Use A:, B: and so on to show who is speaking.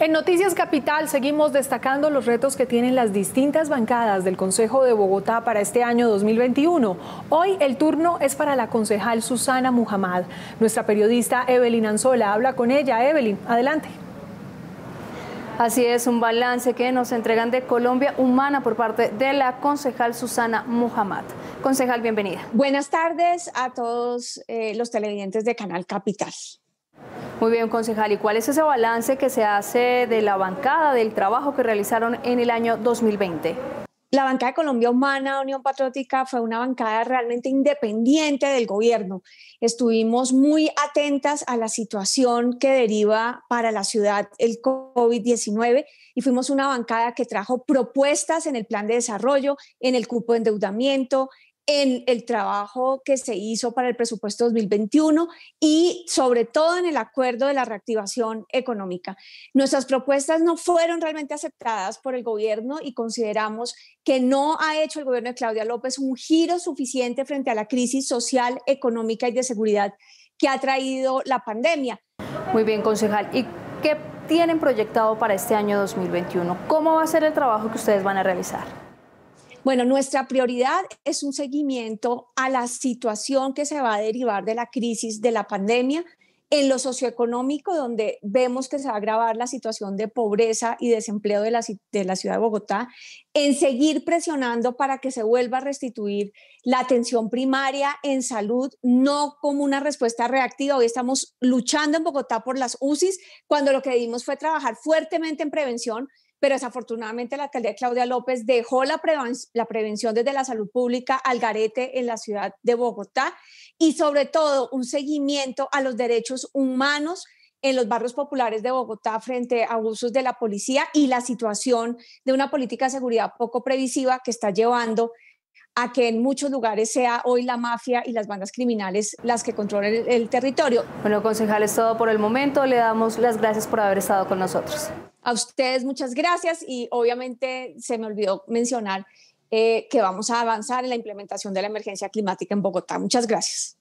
A: En Noticias Capital seguimos destacando los retos que tienen las distintas bancadas del Consejo de Bogotá para este año 2021. Hoy el turno es para la concejal Susana Muhammad. Nuestra periodista Evelyn Anzola habla con ella. Evelyn, adelante. Así es, un balance que nos entregan de Colombia Humana por parte de la
B: concejal Susana Muhammad. Concejal, bienvenida. Buenas tardes a todos eh, los televidentes de Canal Capital. Muy bien, concejal. ¿Y cuál es ese balance que se hace de la bancada, del trabajo que realizaron en el año 2020? La bancada de Colombia Humana, Unión Patriótica, fue una bancada realmente independiente del gobierno. Estuvimos muy atentas a la situación que deriva para la ciudad el COVID-19 y fuimos una bancada que trajo propuestas en el plan de desarrollo, en el cupo de endeudamiento, en el trabajo que se hizo para el presupuesto 2021 y sobre todo en el acuerdo de la reactivación económica. Nuestras propuestas no fueron realmente aceptadas por el gobierno y consideramos que no ha hecho el gobierno de Claudia López un giro suficiente frente a la crisis social, económica y de seguridad que ha traído la pandemia. Muy bien, concejal. ¿Y qué tienen proyectado para este año 2021? ¿Cómo va a ser el trabajo que ustedes van a realizar? Bueno, nuestra prioridad es un seguimiento a la situación que se va a derivar de la crisis de la pandemia en lo socioeconómico, donde vemos que se va a agravar la situación de pobreza y desempleo de la, de la, ciudad de Bogotá, en seguir presionando para que se vuelva a restituir la atención primaria en salud, no como una respuesta reactiva. Hoy estamos luchando en Bogotá por las UCIs, cuando lo que dimos fue trabajar fuertemente en prevención, pero desafortunadamente la alcaldía Claudia López dejó la, prevención desde la salud pública al garete en la ciudad de Bogotá y sobre todo un seguimiento a los derechos humanos en los barrios populares de Bogotá frente a abusos de la policía y la situación de una política de seguridad poco previsiva que está llevando a que en muchos lugares sea hoy la mafia y las bandas criminales las que controlen el, territorio. Bueno, concejales, todo por el momento. Le damos las gracias por haber estado con nosotros. A ustedes muchas gracias y obviamente se me olvidó mencionar eh, que vamos a avanzar en la implementación de la emergencia climática en Bogotá. Muchas gracias.